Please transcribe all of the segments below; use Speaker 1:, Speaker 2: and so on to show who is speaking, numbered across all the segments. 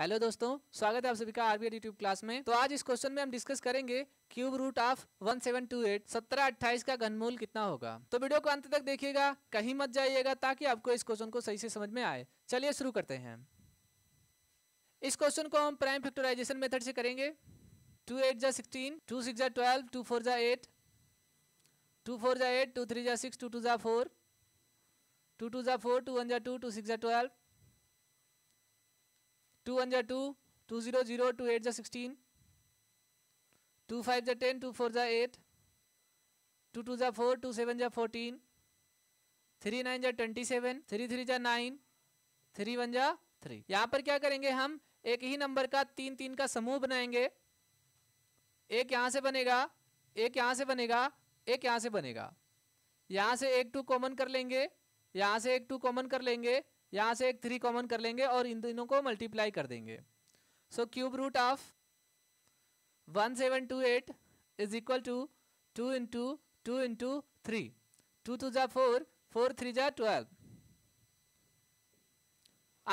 Speaker 1: hello दोस्तों स्वागत है आप सभी का आरबीआई यूट्यूब क्लास में तो आज इस क्वेश्चन में हम डिस्कस करेंगे क्यूब रूट ऑफ 1728 सत्रह अट्ठाईस का घनमूल कितना होगा तो वीडियो को अंत तक देखिएगा कहीं मत जाइएगा ताकि आपको इस क्वेश्चन को सही से समझ में आए चलिए शुरू करते हैं इस क्वेश्चन को हम प्राइम फैक्टराइजेशन मेथड से करेंगे टू एट जा सिक्सटीन टू सिक्स जा ट्वेल्व टू फोर जा एट टू फोर जा एट टू थ्री जा सिक्स टू टू जा फोर टू टू जा फोर टू वन जा टू टू सिक्स जा ट्वेल्व टू वन जै two two zero zero two eight जै सिक्सटीन टू फाइव जै टेन टू फोर जै एट टू टू जै फोर टू सेवन जै फोर्टीन थ्री नाइन जै ट्वेंटी सेवन थ्री थ्री जै nine three one जै three यहाँ पर क्या करेंगे हम एक ही नंबर का तीन तीन का समूह बनाएंगे एक यहाँ से बनेगा एक यहाँ से बनेगा एक यहाँ से बनेगा यहाँ से एक टू कॉमन कर लेंगे यहाँ से एक टू कॉमन कर लेंगे यहाँ से एक थ्री कॉमन कर लेंगे और इन दोनों को मल्टीप्लाई कर देंगे so cube root of one seven two eight is equal to two into two into three two two जा फोर फोर थ्री जा twelve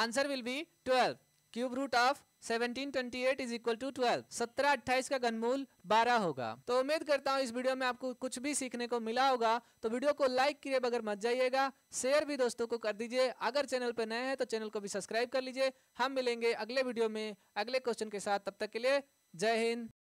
Speaker 1: answer will be twelve cube root of 1728 is equal to 12 सत्रह अट्ठाईस का घनमूल 12 होगा तो उम्मीद करता हूँ इस वीडियो में आपको कुछ भी सीखने को मिला होगा तो वीडियो को लाइक किए बगैर मत जाइएगा शेयर भी दोस्तों को कर दीजिए अगर चैनल पर नए हैं तो चैनल को भी सब्सक्राइब कर लीजिए हम मिलेंगे अगले
Speaker 2: वीडियो में अगले क्वेश्चन के साथ तब तक के लिए जय हिंद